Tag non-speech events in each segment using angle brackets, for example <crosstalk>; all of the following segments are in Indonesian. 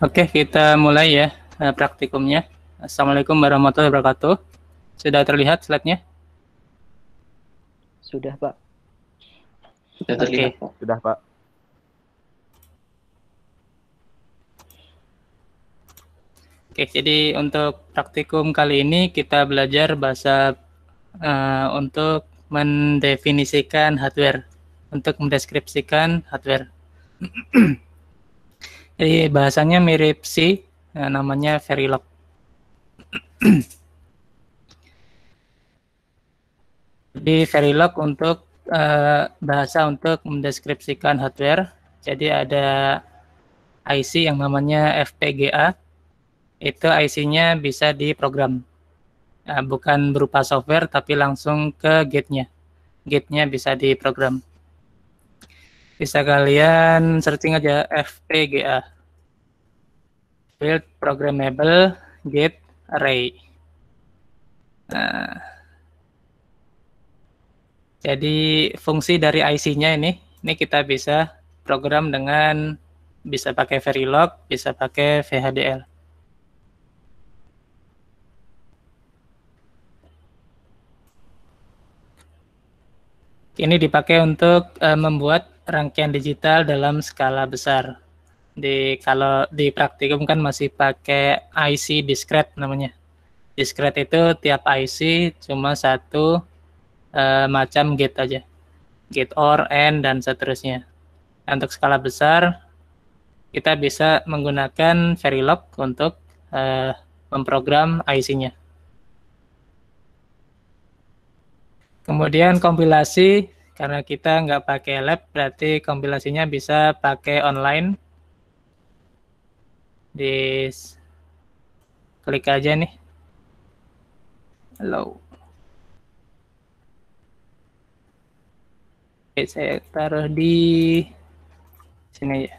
Oke, kita mulai ya eh, praktikumnya. Assalamualaikum warahmatullahi wabarakatuh. Sudah terlihat slide-nya? Sudah, Pak. Sudah terlihat, okay. Pak. Sudah, Pak. Oke, jadi untuk praktikum kali ini kita belajar bahasa uh, untuk mendefinisikan hardware, untuk mendeskripsikan hardware. <clears throat> Jadi iya, bahasanya mirip C, eh, namanya Verilog. <clears throat> Jadi Verilog untuk uh, bahasa untuk mendeskripsikan hardware. Jadi ada IC yang namanya FPGA. Itu IC-nya bisa diprogram. Uh, bukan berupa software tapi langsung ke gate-nya. Gate-nya bisa diprogram. Bisa kalian searching aja FPGA. Field Programmable Gate Array. Nah, jadi fungsi dari IC-nya ini, ini kita bisa program dengan bisa pakai Verilog, bisa pakai VHDL. Ini dipakai untuk uh, membuat rangkaian digital dalam skala besar. Di kalau di praktikum kan masih pakai IC discrete namanya. Discrete itu tiap IC cuma satu uh, macam gate aja. Gate OR, AND dan seterusnya. Nah, untuk skala besar kita bisa menggunakan Verilog untuk uh, memprogram IC-nya. Kemudian kompilasi karena kita nggak pakai lab, berarti kompilasinya bisa pakai online. Di klik aja nih. Hello. Oke, saya taruh di sini ya.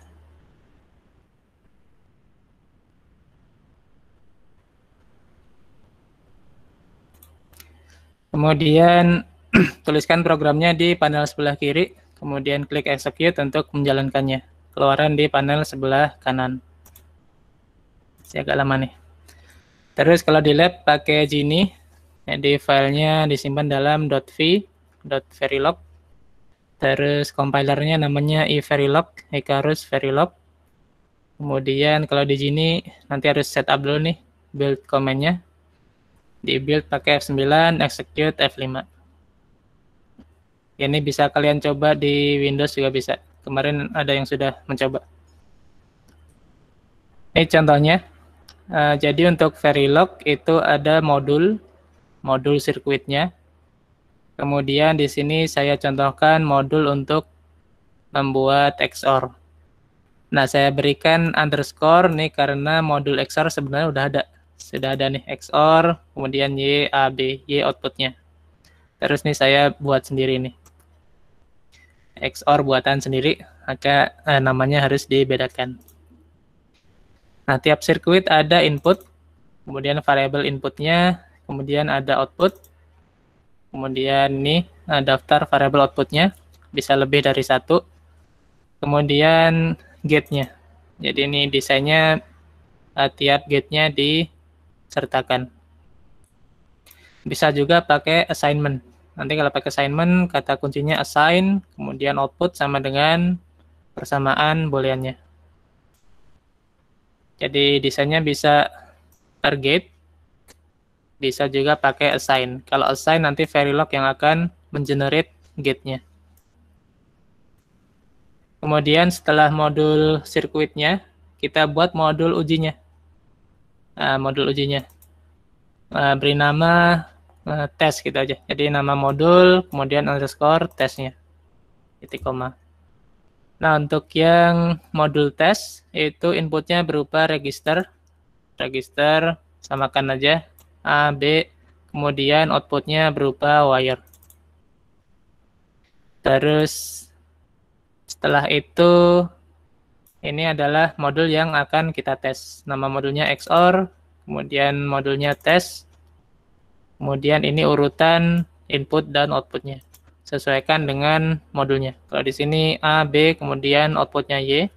Kemudian <clears throat> Tuliskan programnya di panel sebelah kiri, kemudian klik execute untuk menjalankannya. Keluaran di panel sebelah kanan. Masih agak lama nih. Terus kalau di lab pakai Gini, jadi nah, filenya disimpan dalam .v, .verilog. Terus compilernya namanya iverilog, Icarus Verilog. Kemudian kalau di sini nanti harus setup dulu nih build command-nya. Di build pakai F9, execute F5 ini bisa kalian coba di Windows juga bisa. Kemarin ada yang sudah mencoba. Ini contohnya. Uh, jadi untuk Verilog itu ada modul, modul sirkuitnya. Kemudian di sini saya contohkan modul untuk membuat XOR. Nah, saya berikan underscore nih karena modul XOR sebenarnya udah ada. Sudah ada nih XOR, kemudian Y, A, B, Y outputnya. Terus nih saya buat sendiri nih. XOR buatan sendiri, maka eh, namanya harus dibedakan. Nah, tiap sirkuit ada input, kemudian variable inputnya, kemudian ada output, kemudian ini nah, daftar variable outputnya, bisa lebih dari satu, kemudian gate-nya. Jadi ini desainnya eh, tiap gate-nya disertakan. Bisa juga pakai assignment. Nanti kalau pakai assignment, kata kuncinya assign, kemudian output sama dengan persamaan booleannya. Jadi desainnya bisa target, bisa juga pakai assign. Kalau assign nanti Verilog yang akan mengenerate gate-nya. Kemudian setelah modul sirkuitnya, kita buat modul ujinya. Nah, modul ujinya. Nah, beri nama Eh, tes gitu aja. Jadi nama modul, kemudian underscore tesnya, titik koma. Nah, untuk yang modul tes, itu inputnya berupa register. Register, samakan aja, A, B, kemudian outputnya berupa wire. Terus, setelah itu, ini adalah modul yang akan kita tes. Nama modulnya XOR, kemudian modulnya tes, Kemudian ini urutan input dan outputnya. Sesuaikan dengan modulnya. Kalau di sini A, B, kemudian outputnya Y.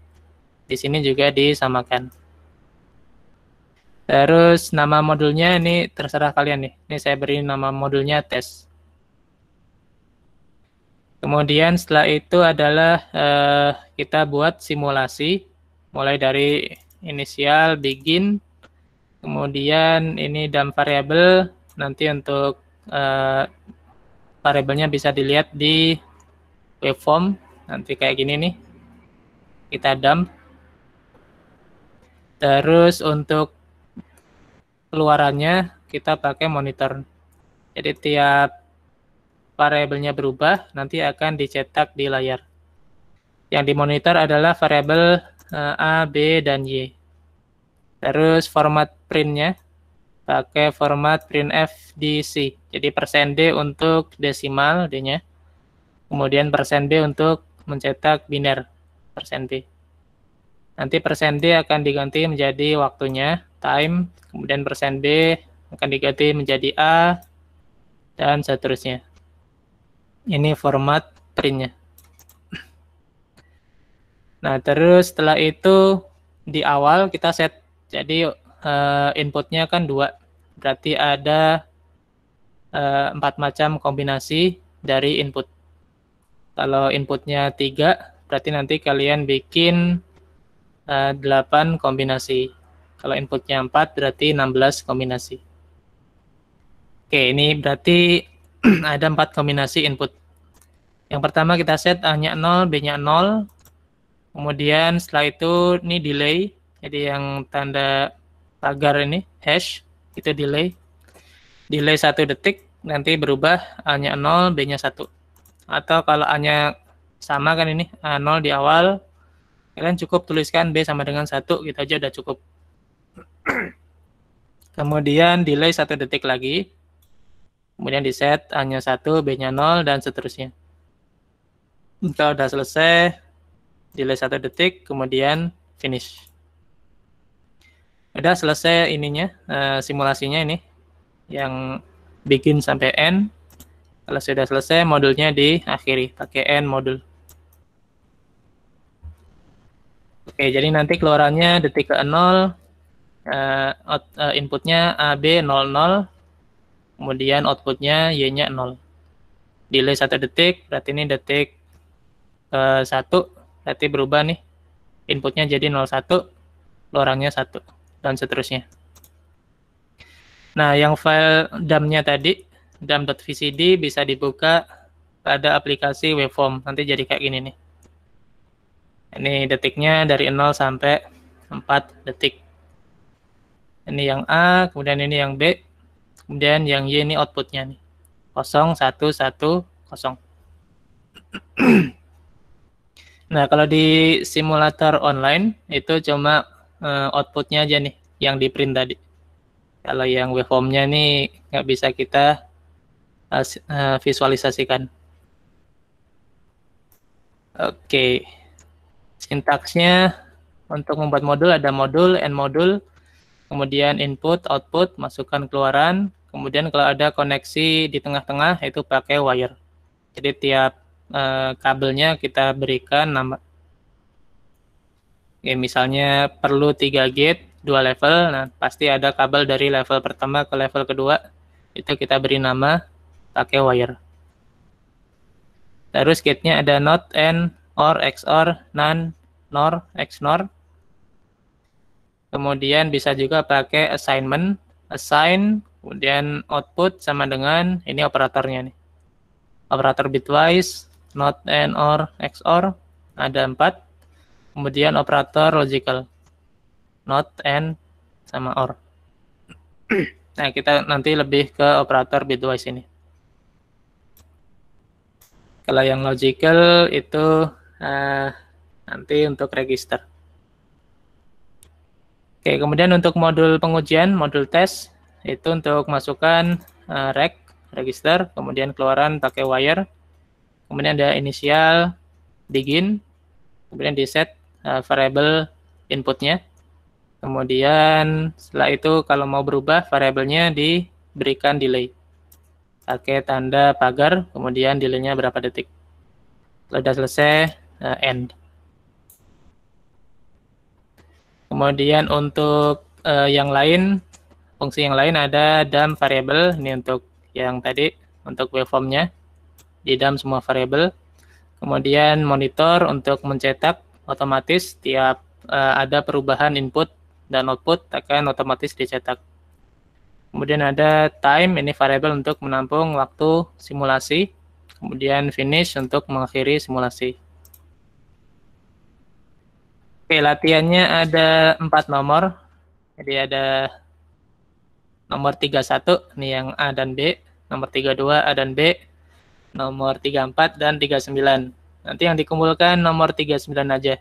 Di sini juga disamakan. Terus nama modulnya ini terserah kalian nih. Ini saya beri nama modulnya tes. Kemudian setelah itu adalah eh, kita buat simulasi mulai dari inisial begin kemudian ini dump variable nanti untuk uh, variabelnya bisa dilihat di waveform nanti kayak gini nih kita dump terus untuk keluarannya kita pakai monitor jadi tiap variabelnya berubah nanti akan dicetak di layar yang dimonitor adalah variabel uh, A, B, dan Y terus format printnya pakai format printf DC. Jadi persen %d untuk desimal D-nya. Kemudian persen %b untuk mencetak biner, persen %b. Nanti persen %d akan diganti menjadi waktunya, time, kemudian persen %b akan diganti menjadi A, dan seterusnya. Ini format printnya. Nah, terus setelah itu di awal kita set jadi uh, inputnya kan dua, berarti ada eh, empat macam kombinasi dari input. Kalau inputnya tiga, berarti nanti kalian bikin uh, eh, 8 kombinasi. Kalau inputnya 4, berarti 16 kombinasi. Oke, ini berarti <clears throat> ada empat kombinasi input. Yang pertama kita set A-nya 0, B-nya 0. Kemudian setelah itu ini delay. Jadi yang tanda tagar ini hash itu delay delay satu detik nanti berubah A-nya 0 B-nya 1 atau kalau A-nya sama kan ini A0 di awal kalian cukup tuliskan B sama dengan satu gitu aja udah cukup <clears throat> kemudian delay satu detik lagi kemudian di set A-nya 1 B-nya 0 dan seterusnya kalau udah selesai delay satu detik kemudian finish Udah selesai ininya uh, simulasinya ini yang bikin sampai n. Kalau sudah selesai modulnya diakhiri pakai n modul. Oke, jadi nanti keluarannya detik ke nol uh, out, uh, inputnya AB 00 kemudian outputnya Y-nya 0. Delay satu detik, berarti ini detik uh, berarti berubah nih. Inputnya jadi nol satu keluarannya satu dan seterusnya. Nah, yang file dump-nya tadi, dump.vcd bisa dibuka pada aplikasi waveform. Nanti jadi kayak gini nih. Ini detiknya dari 0 sampai 4 detik. Ini yang A, kemudian ini yang B, kemudian yang Y ini outputnya nih. 0, 1, 1, 0. nah, kalau di simulator online itu cuma uh, outputnya aja nih yang di print tadi. Kalau yang waveformnya ini nggak bisa kita uh, visualisasikan. Oke, okay. sintaksnya untuk membuat modul ada modul, and modul, kemudian input, output, masukkan keluaran, kemudian kalau ada koneksi di tengah-tengah itu pakai wire. Jadi tiap uh, kabelnya kita berikan nama ya misalnya perlu 3 gate dua level nah pasti ada kabel dari level pertama ke level kedua itu kita beri nama pakai wire terus gate-nya ada not and or XOR nan nor XNOR kemudian bisa juga pakai assignment assign kemudian output sama dengan ini operatornya nih operator bitwise not and or XOR ada empat kemudian operator logical not and sama or <clears throat> nah kita nanti lebih ke operator bitwise ini kalau yang logical itu uh, nanti untuk register oke kemudian untuk modul pengujian modul test itu untuk masukkan uh, eh, rek register kemudian keluaran pakai wire kemudian ada inisial begin kemudian di set uh, variable inputnya. Kemudian setelah itu kalau mau berubah variabelnya diberikan delay. Pakai tanda pagar, kemudian delaynya berapa detik. Sudah selesai, uh, end. Kemudian untuk uh, yang lain, fungsi yang lain ada dump variable. Ini untuk yang tadi, untuk waveformnya. Di dump semua variable. Kemudian monitor untuk mencetak otomatis tiap uh, ada perubahan input dan output akan otomatis dicetak. Kemudian ada time, ini variable untuk menampung waktu simulasi. Kemudian finish untuk mengakhiri simulasi. Oke, latihannya ada empat nomor. Jadi ada nomor 31, ini yang A dan B. Nomor 32, A dan B. Nomor 34 dan 39. Nanti yang dikumpulkan nomor 39 aja.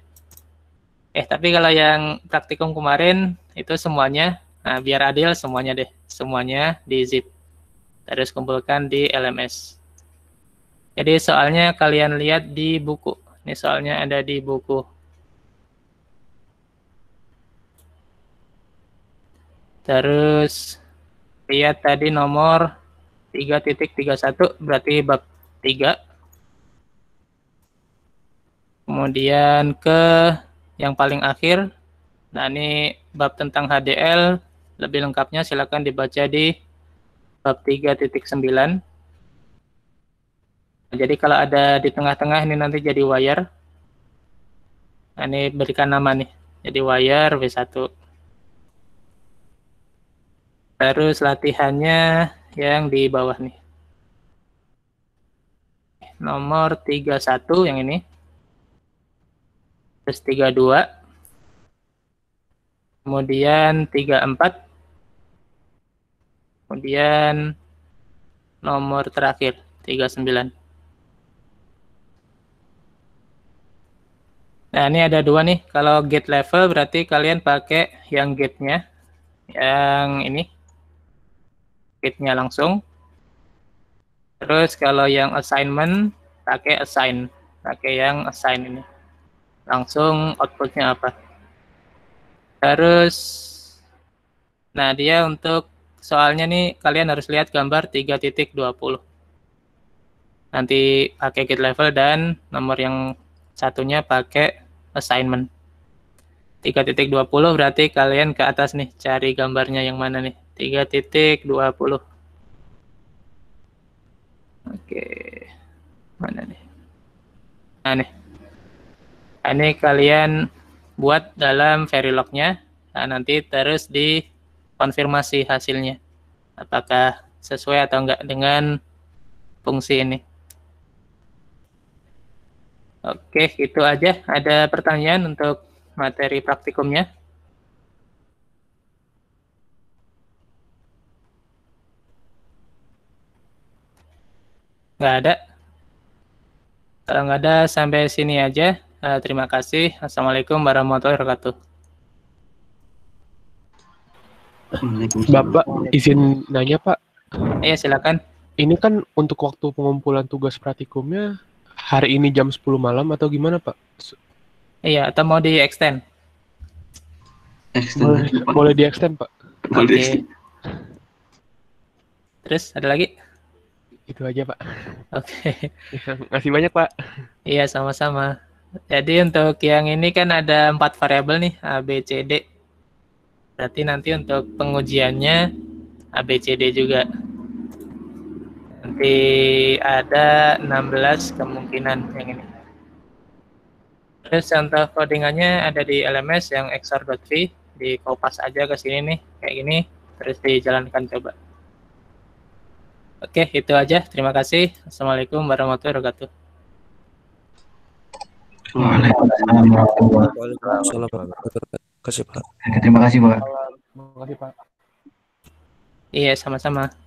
Eh, tapi kalau yang praktikum kemarin itu semuanya, nah biar adil semuanya deh, semuanya di zip. Terus kumpulkan di LMS. Jadi soalnya kalian lihat di buku. Ini soalnya ada di buku. Terus lihat tadi nomor 3.31 berarti bab 3 kemudian ke yang paling akhir. Nah, ini bab tentang HDL lebih lengkapnya silakan dibaca di bab 3.9. Jadi kalau ada di tengah-tengah ini nanti jadi wire. Nah, ini berikan nama nih. Jadi wire v 1 Terus latihannya yang di bawah nih. Nomor 31 yang ini terus 32 kemudian 34 kemudian nomor terakhir 39 nah ini ada dua nih kalau gate level berarti kalian pakai yang gate-nya yang ini gate-nya langsung terus kalau yang assignment pakai assign pakai yang assign ini langsung outputnya apa harus, nah dia untuk soalnya nih kalian harus lihat gambar 3.20 nanti pakai git level dan nomor yang satunya pakai assignment 3.20 berarti kalian ke atas nih cari gambarnya yang mana nih 3.20 oke mana nih nah nih ini kalian buat dalam Verilognya. Nah, nanti terus dikonfirmasi hasilnya. Apakah sesuai atau enggak dengan fungsi ini. Oke, itu aja. Ada pertanyaan untuk materi praktikumnya? enggak ada. Kalau nggak ada, sampai sini aja. Uh, terima kasih. Assalamualaikum warahmatullahi wabarakatuh. Bapak izin nanya Pak. Iya silakan. Ini kan untuk waktu pengumpulan tugas pratikumnya hari ini jam 10 malam atau gimana Pak? Iya atau mau di extend? extend. Boleh, boleh di extend Pak. Boleh okay. Terus ada lagi? Itu aja Pak. Oke. Okay. <laughs> kasih banyak Pak. Iya sama-sama. Jadi untuk yang ini kan ada empat variabel nih A, B, C, D. Berarti nanti untuk pengujiannya A, B, C, D juga. Nanti ada 16 kemungkinan yang ini. Terus contoh codingannya ada di LMS yang XR.V. di copas aja ke sini nih, kayak gini, terus dijalankan coba. Oke, itu aja. Terima kasih. Assalamualaikum warahmatullahi wabarakatuh. Waalaikumsalam warahmatullahi wabarakatuh. Terima kasih Pak. Terima kasih Pak. Iya, sama-sama.